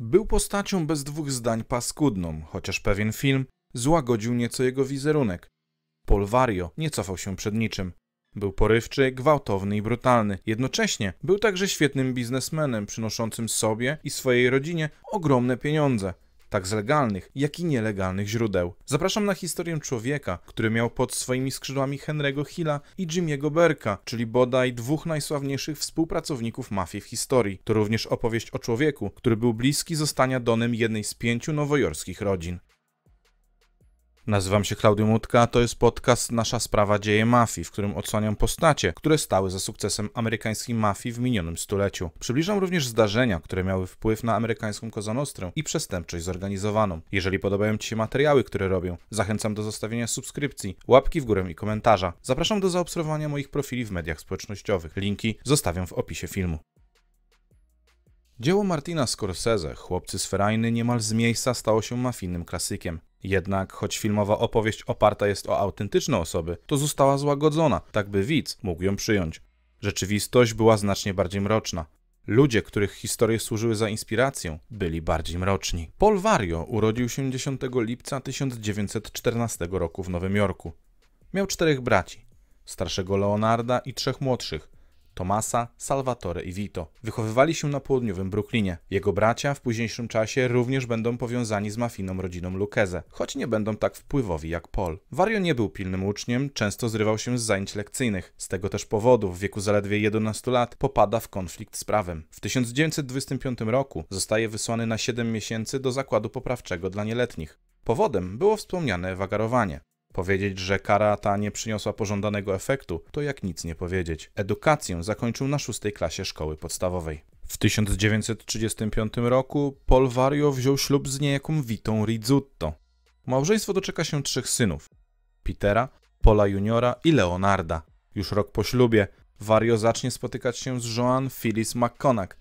Był postacią bez dwóch zdań paskudną, chociaż pewien film złagodził nieco jego wizerunek. Polwario nie cofał się przed niczym. Był porywczy, gwałtowny i brutalny. Jednocześnie był także świetnym biznesmenem, przynoszącym sobie i swojej rodzinie ogromne pieniądze – tak z legalnych, jak i nielegalnych źródeł. Zapraszam na historię człowieka, który miał pod swoimi skrzydłami Henry'ego Hilla i Jimmy'ego Berka, czyli bodaj dwóch najsławniejszych współpracowników mafii w historii. To również opowieść o człowieku, który był bliski zostania donem jednej z pięciu nowojorskich rodzin. Nazywam się Klaudium Mutka, a to jest podcast Nasza Sprawa Dzieje Mafii, w którym odsłaniam postacie, które stały za sukcesem amerykańskiej mafii w minionym stuleciu. Przybliżam również zdarzenia, które miały wpływ na amerykańską kozanostrę i przestępczość zorganizowaną. Jeżeli podobają Ci się materiały, które robię, zachęcam do zostawienia subskrypcji, łapki w górę i komentarza. Zapraszam do zaobserwowania moich profili w mediach społecznościowych. Linki zostawiam w opisie filmu. Dzieło Martina Scorsese, Chłopcy z Ferajny, niemal z miejsca stało się mafijnym klasykiem. Jednak choć filmowa opowieść oparta jest o autentyczne osoby, to została złagodzona, tak by widz mógł ją przyjąć. Rzeczywistość była znacznie bardziej mroczna. Ludzie, których historie służyły za inspirację, byli bardziej mroczni. Paul Wario urodził się 10 lipca 1914 roku w Nowym Jorku. Miał czterech braci, starszego Leonarda i trzech młodszych, Tomasa, Salvatore i Vito. Wychowywali się na południowym Brooklynie. Jego bracia w późniejszym czasie również będą powiązani z mafijną rodziną Lucchese, choć nie będą tak wpływowi jak Paul. Wario nie był pilnym uczniem, często zrywał się z zajęć lekcyjnych. Z tego też powodu w wieku zaledwie 11 lat popada w konflikt z prawem. W 1925 roku zostaje wysłany na 7 miesięcy do zakładu poprawczego dla nieletnich. Powodem było wspomniane wagarowanie. Powiedzieć, że kara ta nie przyniosła pożądanego efektu, to jak nic nie powiedzieć. Edukację zakończył na szóstej klasie szkoły podstawowej. W 1935 roku Vario wziął ślub z niejaką Witą Rizzutto. Małżeństwo doczeka się trzech synów: Petera, Pola Juniora i Leonarda. Już rok po ślubie Wario zacznie spotykać się z Joan Phyllis McConaughey,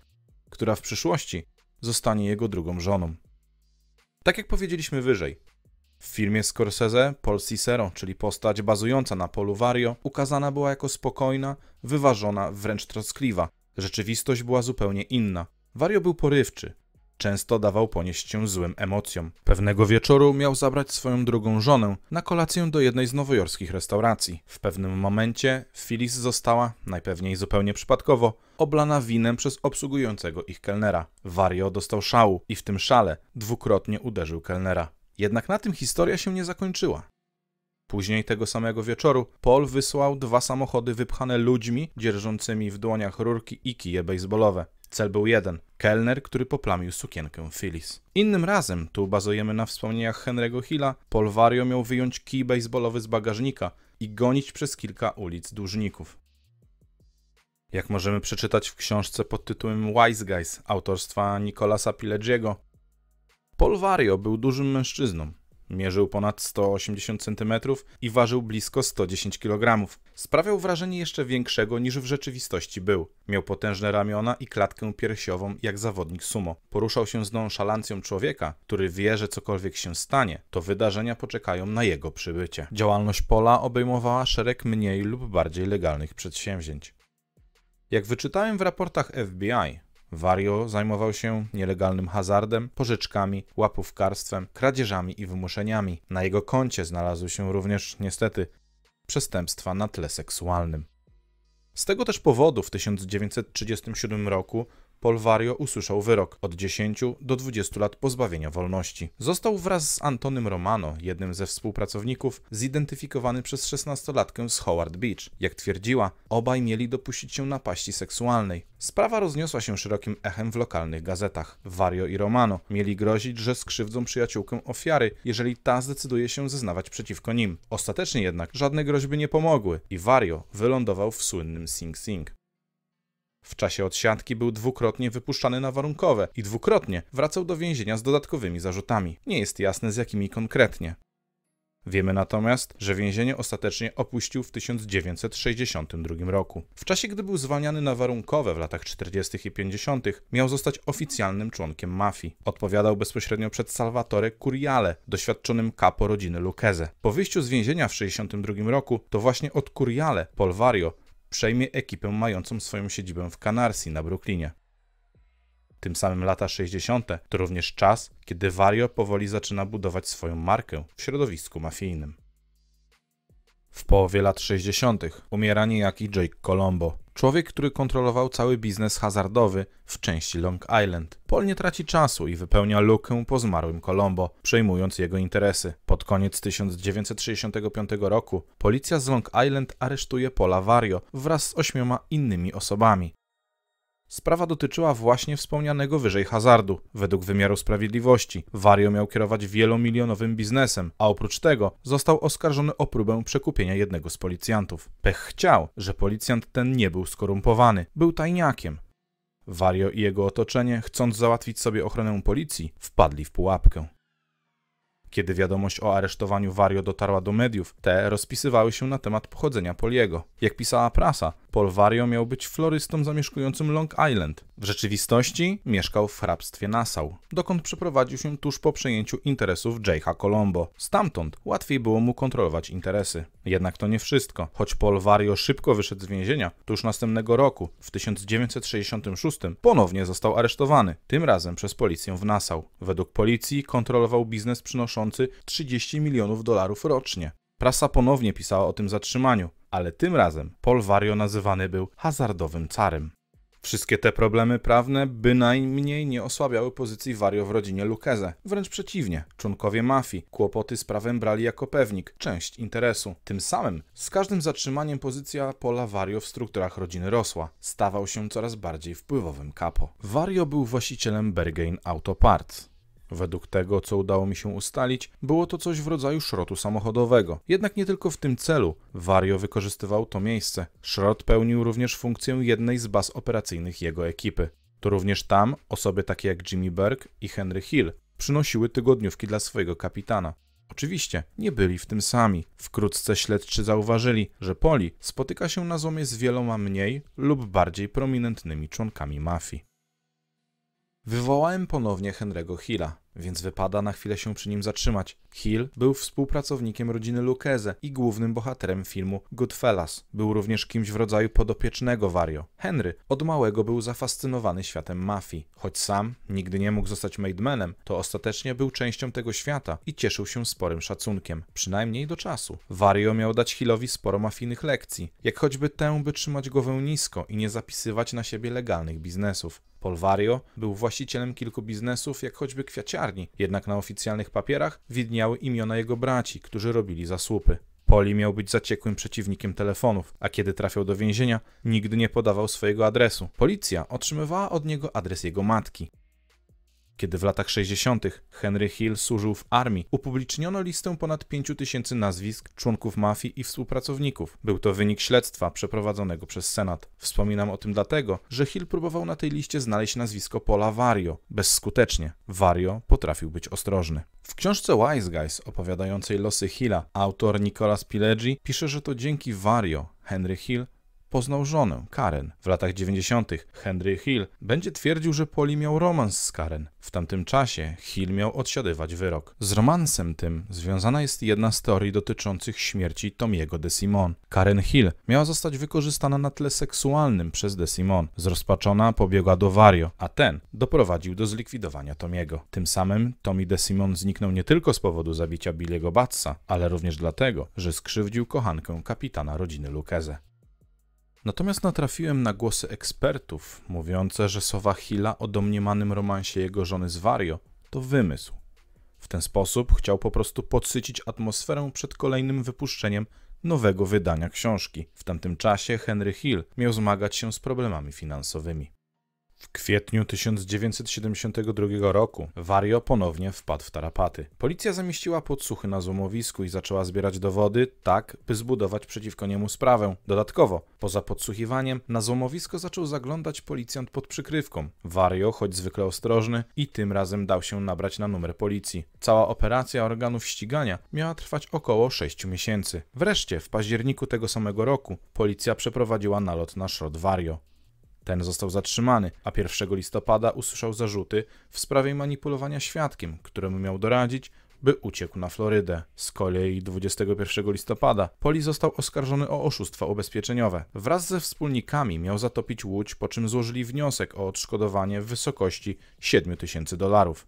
która w przyszłości zostanie jego drugą żoną. Tak jak powiedzieliśmy wyżej, w filmie Scorsese Paul Cicero, czyli postać bazująca na polu Wario, ukazana była jako spokojna, wyważona, wręcz troskliwa. Rzeczywistość była zupełnie inna. Wario był porywczy, często dawał ponieść się złym emocjom. Pewnego wieczoru miał zabrać swoją drugą żonę na kolację do jednej z nowojorskich restauracji. W pewnym momencie Phyllis została, najpewniej zupełnie przypadkowo, oblana winem przez obsługującego ich kelnera. Wario dostał szału i w tym szale dwukrotnie uderzył kelnera. Jednak na tym historia się nie zakończyła. Później tego samego wieczoru Paul wysłał dwa samochody wypchane ludźmi dzierżącymi w dłoniach rurki i kije baseballowe. Cel był jeden. Kelner, który poplamił sukienkę Phyllis. Innym razem, tu bazujemy na wspomnieniach Henry'ego Hilla, Polwario miał wyjąć kij baseballowy z bagażnika i gonić przez kilka ulic dłużników. Jak możemy przeczytać w książce pod tytułem Wise Guys autorstwa Nicolasa Pileggiego, Paul Vario był dużym mężczyzną. Mierzył ponad 180 cm i ważył blisko 110 kg. Sprawiał wrażenie jeszcze większego niż w rzeczywistości był. Miał potężne ramiona i klatkę piersiową jak zawodnik sumo. Poruszał się z nonszalancją człowieka, który wie, że cokolwiek się stanie, to wydarzenia poczekają na jego przybycie. Działalność Pola obejmowała szereg mniej lub bardziej legalnych przedsięwzięć. Jak wyczytałem w raportach FBI, Wario zajmował się nielegalnym hazardem, pożyczkami, łapówkarstwem, kradzieżami i wymuszeniami. Na jego koncie znalazły się również, niestety, przestępstwa na tle seksualnym. Z tego też powodu w 1937 roku Polvario usłyszał wyrok od 10 do 20 lat pozbawienia wolności. Został wraz z Antonym Romano, jednym ze współpracowników, zidentyfikowany przez 16-latkę z Howard Beach. Jak twierdziła, obaj mieli dopuścić się napaści seksualnej. Sprawa rozniosła się szerokim echem w lokalnych gazetach. Wario i Romano mieli grozić, że skrzywdzą przyjaciółkę ofiary, jeżeli ta zdecyduje się zeznawać przeciwko nim. Ostatecznie jednak żadne groźby nie pomogły i Wario wylądował w słynnym Sing Sing. W czasie odsiadki był dwukrotnie wypuszczany na warunkowe i dwukrotnie wracał do więzienia z dodatkowymi zarzutami. Nie jest jasne z jakimi konkretnie. Wiemy natomiast, że więzienie ostatecznie opuścił w 1962 roku. W czasie, gdy był zwalniany na warunkowe w latach 40. i 50., miał zostać oficjalnym członkiem mafii. Odpowiadał bezpośrednio przed Salvatore Curiale, doświadczonym kapo rodziny Lucchese. Po wyjściu z więzienia w 1962 roku, to właśnie od Curiale, Polvario, przejmie ekipę mającą swoją siedzibę w Canarsie na Brooklynie. Tym samym lata 60. to również czas, kiedy Wario powoli zaczyna budować swoją markę w środowisku mafijnym w połowie lat 60. umiera niejaki Jake Colombo. Człowiek, który kontrolował cały biznes hazardowy w części Long Island. Paul nie traci czasu i wypełnia lukę po zmarłym Colombo, przejmując jego interesy. Pod koniec 1965 roku policja z Long Island aresztuje Paula Vario wraz z ośmioma innymi osobami. Sprawa dotyczyła właśnie wspomnianego wyżej hazardu. Według wymiaru sprawiedliwości Wario miał kierować wielomilionowym biznesem, a oprócz tego został oskarżony o próbę przekupienia jednego z policjantów. Pech chciał, że policjant ten nie był skorumpowany, był tajniakiem. Wario i jego otoczenie, chcąc załatwić sobie ochronę policji, wpadli w pułapkę. Kiedy wiadomość o aresztowaniu Wario dotarła do mediów, te rozpisywały się na temat pochodzenia Poliego. Jak pisała prasa, Polvario miał być florystą zamieszkującym Long Island. W rzeczywistości mieszkał w hrabstwie Nassau, dokąd przeprowadził się tuż po przejęciu interesów J.H. Colombo. Stamtąd łatwiej było mu kontrolować interesy. Jednak to nie wszystko. Choć Polvario szybko wyszedł z więzienia, tuż następnego roku, w 1966, ponownie został aresztowany, tym razem przez policję w Nassau. Według policji kontrolował biznes przynoszący 30 milionów dolarów rocznie. Prasa ponownie pisała o tym zatrzymaniu ale tym razem Polwario nazywany był hazardowym carem. Wszystkie te problemy prawne bynajmniej nie osłabiały pozycji Wario w rodzinie Lukeze. Wręcz przeciwnie, członkowie mafii kłopoty z prawem brali jako pewnik, część interesu. Tym samym z każdym zatrzymaniem pozycja Pola Wario w strukturach rodziny rosła. Stawał się coraz bardziej wpływowym kapo. Wario był właścicielem Bergain Auto Parts Według tego, co udało mi się ustalić, było to coś w rodzaju szrotu samochodowego. Jednak nie tylko w tym celu Wario wykorzystywał to miejsce. Szrot pełnił również funkcję jednej z baz operacyjnych jego ekipy. To również tam osoby takie jak Jimmy Berg i Henry Hill przynosiły tygodniówki dla swojego kapitana. Oczywiście nie byli w tym sami. Wkrótce śledczy zauważyli, że Poli spotyka się na zomie z wieloma mniej lub bardziej prominentnymi członkami mafii wywołałem ponownie Henry'ego Hilla więc wypada na chwilę się przy nim zatrzymać. Hill był współpracownikiem rodziny Lucchese i głównym bohaterem filmu Goodfellas. Był również kimś w rodzaju podopiecznego Wario. Henry od małego był zafascynowany światem mafii. Choć sam nigdy nie mógł zostać maidmanem, to ostatecznie był częścią tego świata i cieszył się sporym szacunkiem, przynajmniej do czasu. Wario miał dać Hillowi sporo mafijnych lekcji, jak choćby tę, by trzymać głowę nisko i nie zapisywać na siebie legalnych biznesów. Vario był właścicielem kilku biznesów, jak choćby kwiaciarstwa, jednak na oficjalnych papierach widniały imiona jego braci, którzy robili zasłupy. Poli miał być zaciekłym przeciwnikiem telefonów, a kiedy trafiał do więzienia, nigdy nie podawał swojego adresu. Policja otrzymywała od niego adres jego matki. Kiedy w latach 60. Henry Hill służył w armii, upubliczniono listę ponad 5000 nazwisk członków mafii i współpracowników. Był to wynik śledztwa przeprowadzonego przez Senat. Wspominam o tym dlatego, że Hill próbował na tej liście znaleźć nazwisko Pola Vario. Bezskutecznie. Vario potrafił być ostrożny. W książce Wise Guys opowiadającej losy Hilla autor Nicolas Pileggi pisze, że to dzięki Vario Henry Hill poznał żonę, Karen. W latach 90. Henry Hill będzie twierdził, że Poli miał romans z Karen. W tamtym czasie Hill miał odsiadywać wyrok. Z romansem tym związana jest jedna z teorii dotyczących śmierci Tomiego de Simon. Karen Hill miała zostać wykorzystana na tle seksualnym przez de Simon. Zrozpaczona pobiegła do Wario, a ten doprowadził do zlikwidowania Tomiego. Tym samym Tommy de Simon zniknął nie tylko z powodu zabicia Billiego Batsa, ale również dlatego, że skrzywdził kochankę kapitana rodziny Lukeze. Natomiast natrafiłem na głosy ekspertów mówiące, że sowa Hilla o domniemanym romansie jego żony z Wario to wymysł. W ten sposób chciał po prostu podsycić atmosferę przed kolejnym wypuszczeniem nowego wydania książki. W tamtym czasie Henry Hill miał zmagać się z problemami finansowymi. W kwietniu 1972 roku Wario ponownie wpadł w tarapaty. Policja zamieściła podsłuchy na złomowisku i zaczęła zbierać dowody, tak by zbudować przeciwko niemu sprawę. Dodatkowo, poza podsłuchiwaniem, na złomowisko zaczął zaglądać policjant pod przykrywką. Wario, choć zwykle ostrożny, i tym razem dał się nabrać na numer policji. Cała operacja organów ścigania miała trwać około 6 miesięcy. Wreszcie, w październiku tego samego roku, policja przeprowadziła nalot na szrot Wario. Ten został zatrzymany, a 1 listopada usłyszał zarzuty w sprawie manipulowania świadkiem, któremu miał doradzić, by uciekł na Florydę. Z kolei 21 listopada Poli został oskarżony o oszustwa ubezpieczeniowe. Wraz ze wspólnikami miał zatopić łódź, po czym złożyli wniosek o odszkodowanie w wysokości 7 tysięcy dolarów.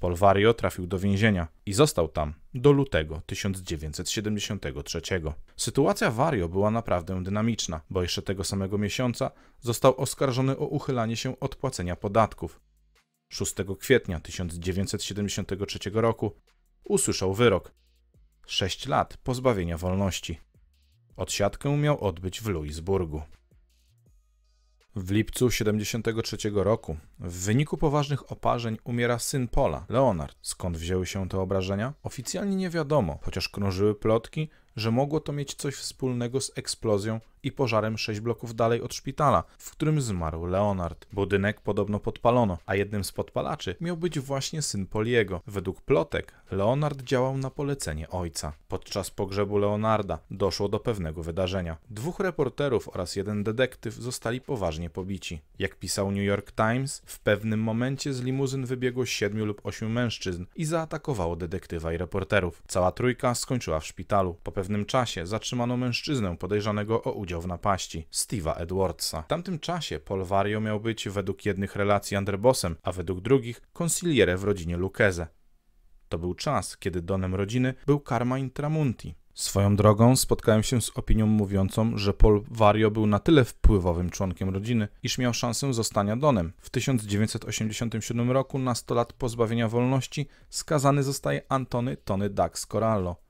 Polvario trafił do więzienia i został tam do lutego 1973. Sytuacja Vario była naprawdę dynamiczna, bo jeszcze tego samego miesiąca został oskarżony o uchylanie się od płacenia podatków. 6 kwietnia 1973 roku usłyszał wyrok 6 lat pozbawienia wolności. Odsiadkę miał odbyć w Luisburgu. W lipcu 73 roku w wyniku poważnych oparzeń umiera syn Pola, Leonard. Skąd wzięły się te obrażenia? Oficjalnie nie wiadomo, chociaż krążyły plotki, że mogło to mieć coś wspólnego z eksplozją i pożarem sześć bloków dalej od szpitala, w którym zmarł Leonard. Budynek podobno podpalono, a jednym z podpalaczy miał być właśnie syn Poliego. Według plotek Leonard działał na polecenie ojca. Podczas pogrzebu Leonarda doszło do pewnego wydarzenia. Dwóch reporterów oraz jeden detektyw zostali poważnie pobici. Jak pisał New York Times, w pewnym momencie z limuzyn wybiegło siedmiu lub ośmiu mężczyzn i zaatakowało detektywa i reporterów. Cała trójka skończyła w szpitalu. Po pewnym czasie zatrzymano mężczyznę podejrzanego o udział w napaści, Steve'a Edwardsa. W tamtym czasie Paul Vario miał być według jednych relacji underbossem, a według drugich konsiliere w rodzinie Lucchese. To był czas, kiedy donem rodziny był Carmine Tramunti. Swoją drogą spotkałem się z opinią mówiącą, że Paul Vario był na tyle wpływowym członkiem rodziny, iż miał szansę zostania donem. W 1987 roku na 100 lat pozbawienia wolności skazany zostaje Antony Tony Dax Corallo.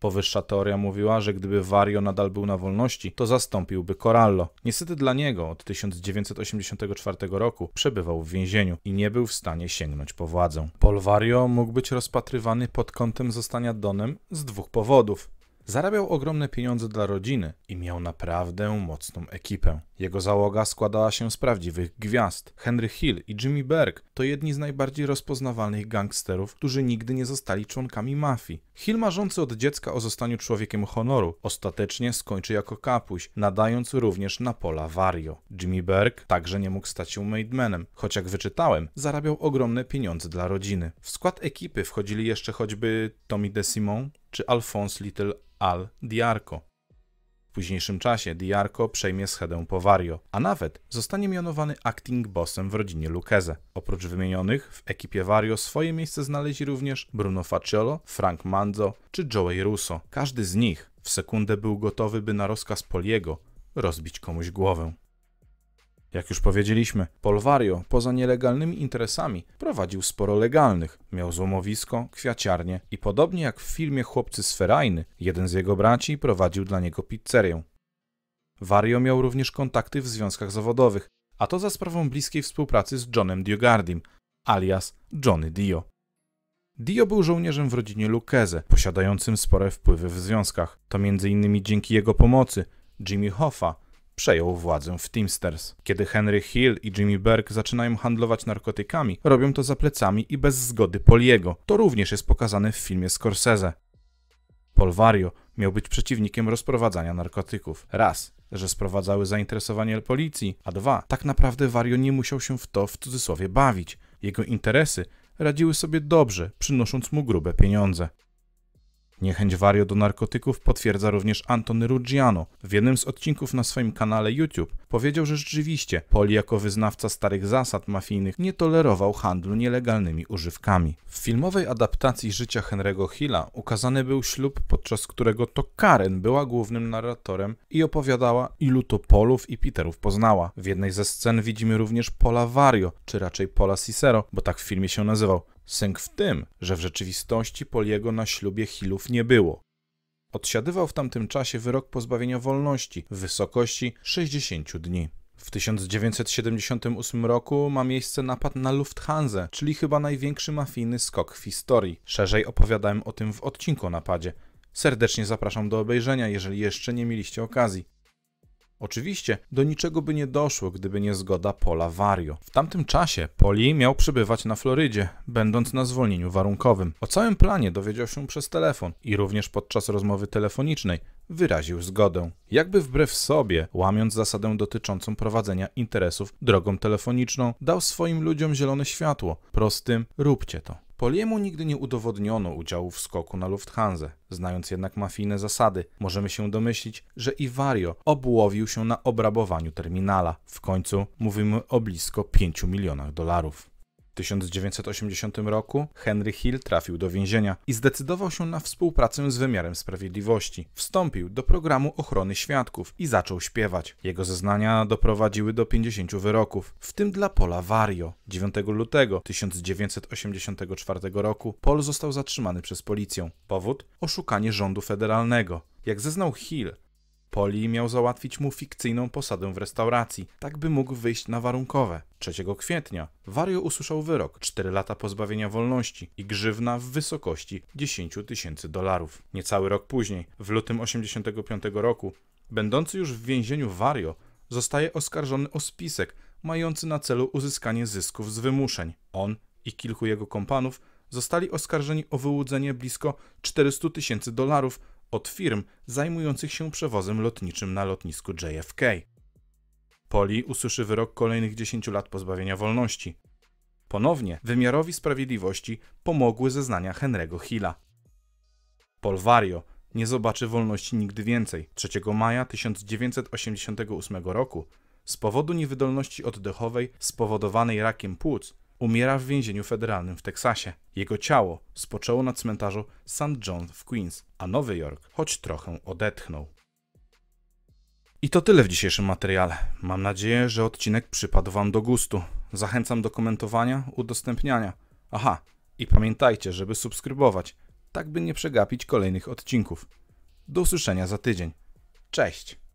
Powyższa teoria mówiła, że gdyby Wario nadal był na wolności, to zastąpiłby Corallo. Niestety dla niego od 1984 roku przebywał w więzieniu i nie był w stanie sięgnąć po władzę. Paul Wario mógł być rozpatrywany pod kątem zostania Donem z dwóch powodów. Zarabiał ogromne pieniądze dla rodziny i miał naprawdę mocną ekipę. Jego załoga składała się z prawdziwych gwiazd. Henry Hill i Jimmy Berg to jedni z najbardziej rozpoznawalnych gangsterów, którzy nigdy nie zostali członkami mafii. Hill marzący od dziecka o zostaniu człowiekiem honoru ostatecznie skończy jako kapuś, nadając również na pola Wario. Jimmy Berg także nie mógł stać się maidmanem, choć jak wyczytałem, zarabiał ogromne pieniądze dla rodziny. W skład ekipy wchodzili jeszcze choćby Tommy DeSimon, czy Alphonse Little Al Diarco. W późniejszym czasie Diarco przejmie schedę Vario, a nawet zostanie mianowany acting bossem w rodzinie Lucchese. Oprócz wymienionych w ekipie Vario swoje miejsce znaleźli również Bruno Facciolo, Frank Manzo czy Joey Russo. Każdy z nich w sekundę był gotowy, by na rozkaz Poliego rozbić komuś głowę. Jak już powiedzieliśmy, Polwario poza nielegalnymi interesami prowadził sporo legalnych. Miał złomowisko, kwiaciarnię i podobnie jak w filmie Chłopcy z Ferajny, jeden z jego braci prowadził dla niego pizzerię. Wario miał również kontakty w związkach zawodowych, a to za sprawą bliskiej współpracy z Johnem Diogardim, alias Johnny Dio. Dio był żołnierzem w rodzinie Lucchese, posiadającym spore wpływy w związkach. To m.in. dzięki jego pomocy Jimmy Hoffa, przejął władzę w Teamsters. Kiedy Henry Hill i Jimmy Berg zaczynają handlować narkotykami, robią to za plecami i bez zgody Poliego. To również jest pokazane w filmie Scorsese. Polvario miał być przeciwnikiem rozprowadzania narkotyków. Raz, że sprowadzały zainteresowanie policji, a dwa, tak naprawdę Wario nie musiał się w to w cudzysłowie bawić. Jego interesy radziły sobie dobrze, przynosząc mu grube pieniądze. Niechęć Wario do narkotyków potwierdza również Antony Ruggiano. W jednym z odcinków na swoim kanale YouTube powiedział, że rzeczywiście Poli jako wyznawca starych zasad mafijnych nie tolerował handlu nielegalnymi używkami. W filmowej adaptacji życia Henry'ego Hilla ukazany był ślub, podczas którego to Karen była głównym narratorem i opowiadała, ilu to Polów i Peterów poznała. W jednej ze scen widzimy również Pola Wario, czy raczej Pola Cicero, bo tak w filmie się nazywał. Sęk w tym, że w rzeczywistości Poliego na ślubie Hilów nie było. Odsiadywał w tamtym czasie wyrok pozbawienia wolności w wysokości 60 dni. W 1978 roku ma miejsce napad na Lufthansa, czyli chyba największy mafijny skok w historii. Szerzej opowiadałem o tym w odcinku o napadzie. Serdecznie zapraszam do obejrzenia, jeżeli jeszcze nie mieliście okazji. Oczywiście do niczego by nie doszło, gdyby nie zgoda Pola Vario. W tamtym czasie Poli miał przebywać na Florydzie, będąc na zwolnieniu warunkowym. O całym planie dowiedział się przez telefon i również podczas rozmowy telefonicznej wyraził zgodę. Jakby wbrew sobie, łamiąc zasadę dotyczącą prowadzenia interesów drogą telefoniczną, dał swoim ludziom zielone światło. Prostym róbcie to. Poliemu nigdy nie udowodniono udziału w skoku na Lufthansa. Znając jednak mafijne zasady, możemy się domyślić, że Iwario obłowił się na obrabowaniu terminala. W końcu mówimy o blisko 5 milionach dolarów. 1980 roku Henry Hill trafił do więzienia i zdecydował się na współpracę z wymiarem sprawiedliwości. Wstąpił do programu ochrony świadków i zaczął śpiewać. Jego zeznania doprowadziły do 50 wyroków, w tym dla Pola Wario. 9 lutego 1984 roku Pol został zatrzymany przez policję. Powód? Oszukanie rządu federalnego. Jak zeznał Hill, Poli miał załatwić mu fikcyjną posadę w restauracji, tak by mógł wyjść na warunkowe. 3 kwietnia Wario usłyszał wyrok 4 lata pozbawienia wolności i grzywna w wysokości 10 tysięcy dolarów. Niecały rok później, w lutym 85 roku, będący już w więzieniu Wario zostaje oskarżony o spisek mający na celu uzyskanie zysków z wymuszeń. On i kilku jego kompanów zostali oskarżeni o wyłudzenie blisko 400 tysięcy dolarów od firm zajmujących się przewozem lotniczym na lotnisku JFK. Poli usłyszy wyrok kolejnych 10 lat pozbawienia wolności. Ponownie wymiarowi sprawiedliwości pomogły zeznania Henry'ego Hilla. Polwario nie zobaczy wolności nigdy więcej. 3 maja 1988 roku z powodu niewydolności oddechowej spowodowanej rakiem płuc Umiera w więzieniu federalnym w Teksasie. Jego ciało spoczęło na cmentarzu St. John w Queens, a Nowy Jork choć trochę odetchnął. I to tyle w dzisiejszym materiale. Mam nadzieję, że odcinek przypadł Wam do gustu. Zachęcam do komentowania, udostępniania. Aha, i pamiętajcie, żeby subskrybować, tak by nie przegapić kolejnych odcinków. Do usłyszenia za tydzień. Cześć!